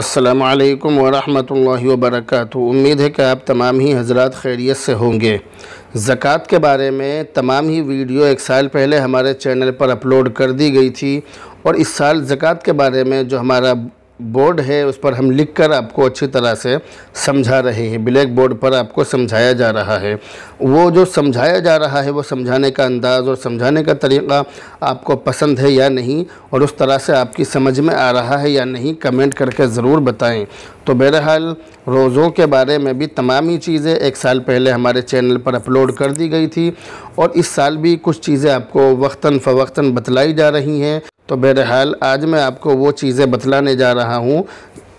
असलकम वरहमल वबरक उम्मीद है कि आप तमाम ही हजरात खैरियत से होंगे ज़क़़त के बारे में तमाम ही वीडियो एक साल पहले हमारे चैनल पर अपलोड कर दी गई थी और इस साल ज़क़़त के बारे में जो हमारा बोर्ड है उस पर हम लिख कर आपको अच्छी तरह से समझा रहे हैं ब्लैक बोर्ड पर आपको समझाया जा रहा है वो जो समझाया जा रहा है वो समझाने का अंदाज़ और समझाने का तरीक़ा आपको पसंद है या नहीं और उस तरह से आपकी समझ में आ रहा है या नहीं कमेंट करके ज़रूर बताएं तो बहरहाल रोज़ों के बारे में भी तमाम ही चीज़ें एक साल पहले हमारे चैनल पर अपलोड कर दी गई थी और इस साल भी कुछ चीज़ें आपको वक्ता फ़वक्ता बतलाई जा रही हैं तो बहरहाल आज मैं आपको वो चीज़ें बतलाने जा रहा हूँ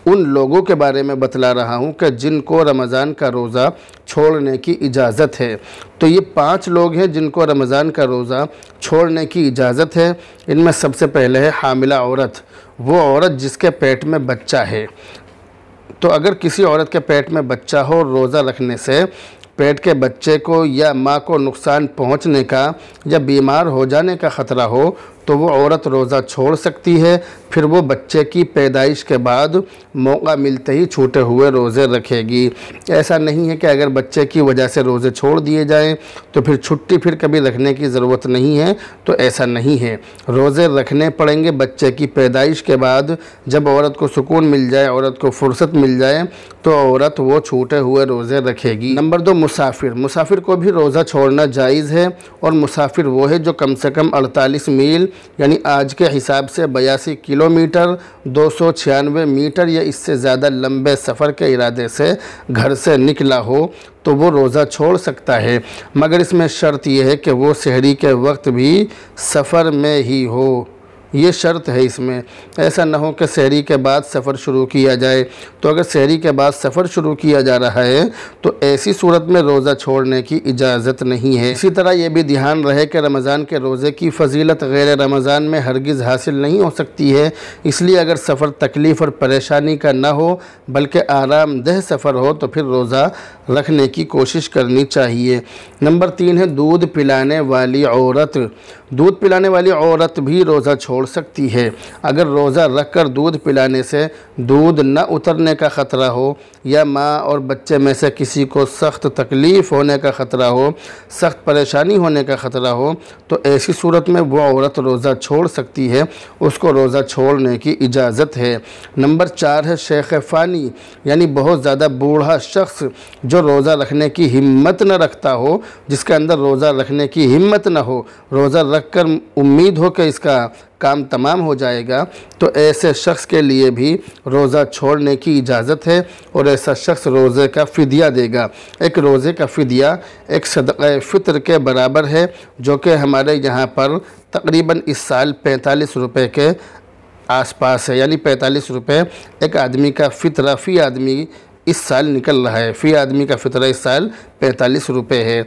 उन लोगों के बारे में बतला रहा हूँ कि जिनको रमज़ान का रोज़ा छोड़ने की इजाज़त है तो ये पांच लोग हैं जिनको रमज़ान का रोज़ा छोड़ने की इजाज़त है इनमें सबसे पहले है हामिला औरत वो औरत जिसके पेट में बच्चा है तो अगर किसी औरत के पेट में बच्चा हो रोज़ा रखने से पेट के बच्चे को या माँ को नुकसान पहुँचने का या बीमार हो जाने का ख़तरा हो तो वो औरत रोज़ा छोड़ सकती है फिर वो बच्चे की पैदाइश के बाद मौका मिलते ही छूटे हुए रोज़े रखेगी ऐसा नहीं है कि अगर बच्चे की वजह से रोज़े छोड़ दिए जाएं तो फिर छुट्टी फिर कभी रखने की ज़रूरत नहीं है तो ऐसा नहीं है रोज़े रखने पड़ेंगे बच्चे की पैदाइश के बाद जब औरत को सुकून मिल जाए औरत को फुर्सत मिल जाए तो औरत वो छूटे हुए रोज़े रखेगी नंबर दो मुसाफिर मुसाफिर को भी रोज़ा छोड़ना जायज़ है और मुसाफिर वो है जो कम से कम अड़तालीस मील यानी आज के हिसाब से बयासी किलोमीटर दो मीटर या इससे ज़्यादा लंबे सफ़र के इरादे से घर से निकला हो तो वो रोज़ा छोड़ सकता है मगर इसमें शर्त यह है कि वो शहरी के वक्त भी सफ़र में ही हो ये शर्त है इसमें ऐसा ना हो कि शहरी के बाद सफ़र शुरू किया जाए तो अगर शहरी के बाद सफ़र शुरू किया जा रहा है तो ऐसी सूरत में रोज़ा छोड़ने की इजाज़त नहीं है इसी तरह यह भी ध्यान रहे कि रमज़ान के रोज़े की फजीलत गैर रमज़ान में हरगिज़ हासिल नहीं हो सकती है इसलिए अगर सफ़र तकलीफ़ और परेशानी का ना हो बल्कि आरामदेह सफ़र हो तो फिर रोज़ा रखने की कोशिश करनी चाहिए नंबर तीन है दूध पिलाने वाली औरत दूध पिलाने वाली औरत भी रोज़ा छोड़ सकती है अगर रोज़ा रख कर दूध पिलाने से दूध न उतरने का ख़तरा हो या माँ और बच्चे में से किसी को सख्त तकलीफ़ होने का ख़तरा हो सख्त परेशानी होने का ख़तरा हो तो ऐसी सूरत में वो औरत रोज़ा छोड़ सकती है उसको रोज़ा छोड़ने की इजाज़त है नंबर चार है शेख फ़ानी यानी बहुत ज़्यादा बूढ़ा शख्स जो रोज़ा रखने की हिम्मत न रखता हो जिसके अंदर रोज़ा रखने की हिम्मत न हो रोज़ा रख रखकर उम्मीद हो कि इसका काम तमाम हो जाएगा तो ऐसे शख्स के लिए भी रोज़ा छोड़ने की इजाज़त है और ऐसा शख्स रोज़े का फ़िदिया देगा एक रोज़े का फ़िदिया एक सदक़ फ़ितर के बराबर है जो कि हमारे यहाँ पर तकरीबन इस साल पैंतालीस रुपये के आसपास है यानी पैंतालीस रुपये एक आदमी का फितरा फ़ी आदमी इस साल निकल रहा है फ़ी आदमी का फितरा इस साल पैंतालीस रुपये है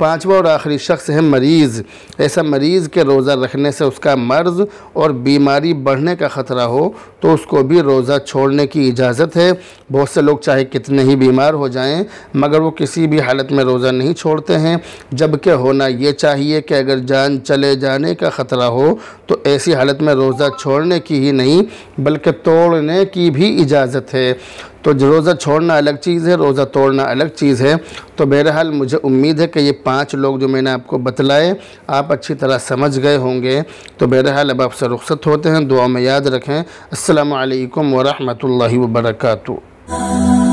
पांचवा और आखिरी शख्स है मरीज़ ऐसा मरीज़ के रोज़ा रखने से उसका मर्ज़ और बीमारी बढ़ने का ख़तरा हो तो उसको भी रोज़ा छोड़ने की इजाज़त है बहुत से लोग चाहे कितने ही बीमार हो जाएं मगर वो किसी भी हालत में रोज़ा नहीं छोड़ते हैं जबकि होना ये चाहिए कि अगर जान चले जाने का ख़तरा हो तो ऐसी हालत में रोज़ा छोड़ने की ही नहीं बल्कि तोड़ने की भी इजाज़त है तो रोज़ा छोड़ना अलग चीज़ है रोज़ा तोड़ना अलग चीज़ है तो बहरहाल मुझे उम्मीद है कि ये पांच लोग जो मैंने आपको बतलाए आप अच्छी तरह समझ गए होंगे तो बहरहाल अब आपसे रुख्सत होते हैं दुआ में याद रखें अल्लाम वरहमल वर्का